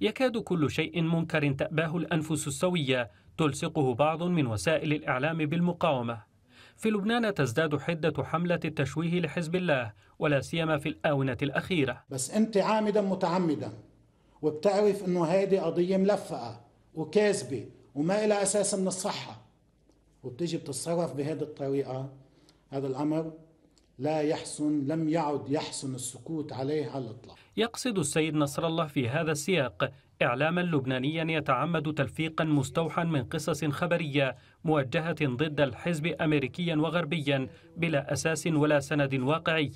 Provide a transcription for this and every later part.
يكاد كل شيء منكر تأباه الأنفس السوية تلصقه بعض من وسائل الإعلام بالمقاومة في لبنان تزداد حدة حملة التشويه لحزب الله ولا سيما في الآونة الأخيرة بس أنت عامدا متعمدا وبتعرف أنه هذه قضية ملفقة وكاذبة وما إلى أساس من الصحة وبتيجي بتتصرف بهذه الطريقة هذا الأمر لا يحسن لم يعد يحسن السكوت عليه على الإطلاق يقصد السيد نصر الله في هذا السياق إعلاما لبنانيا يتعمد تلفيقا مستوحا من قصص خبرية موجهة ضد الحزب أمريكيا وغربيا بلا أساس ولا سند واقعي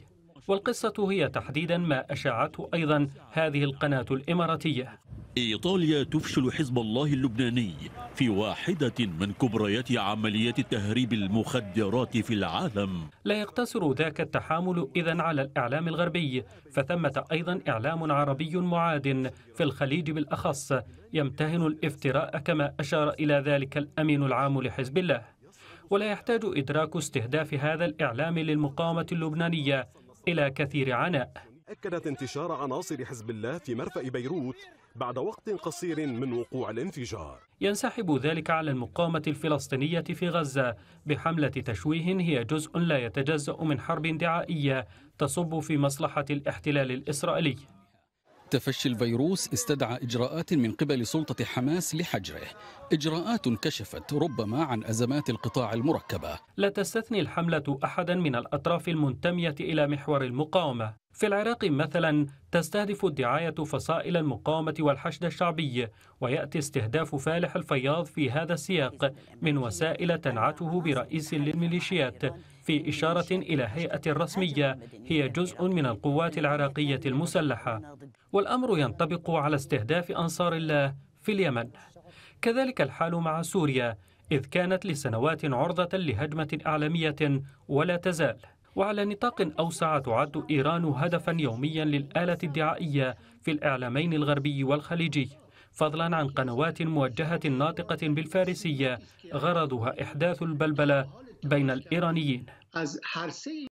والقصة هي تحديدا ما أشاعته أيضا هذه القناة الإماراتية إيطاليا تفشل حزب الله اللبناني في واحدة من كبريات عمليات تهريب المخدرات في العالم لا يقتصر ذاك التحامل إذا على الإعلام الغربي فثمة أيضا إعلام عربي معاد في الخليج بالأخص يمتهن الافتراء كما أشار إلى ذلك الأمين العام لحزب الله ولا يحتاج إدراك استهداف هذا الإعلام للمقاومة اللبنانية إلى كثير عناء أكدت انتشار عناصر حزب الله في مرفأ بيروت بعد وقت قصير من وقوع الانفجار ينسحب ذلك على المقاومة الفلسطينية في غزة بحملة تشويه هي جزء لا يتجزأ من حرب دعائية تصب في مصلحة الاحتلال الإسرائيلي تفشي الفيروس استدعى إجراءات من قبل سلطة حماس لحجره إجراءات كشفت ربما عن أزمات القطاع المركبة لا تستثني الحملة أحدا من الأطراف المنتمية إلى محور المقاومة في العراق مثلا تستهدف الدعاية فصائل المقاومة والحشد الشعبي ويأتي استهداف فالح الفياض في هذا السياق من وسائل تنعته برئيس للميليشيات في إشارة إلى هيئة رسمية هي جزء من القوات العراقية المسلحة والأمر ينطبق على استهداف أنصار الله في اليمن كذلك الحال مع سوريا إذ كانت لسنوات عرضة لهجمة إعلامية ولا تزال وعلى نطاق أوسع تعد إيران هدفا يوميا للآلة الدعائية في الإعلامين الغربي والخليجي فضلا عن قنوات موجهة ناطقة بالفارسية غرضها إحداث البلبلة بين الإيرانيين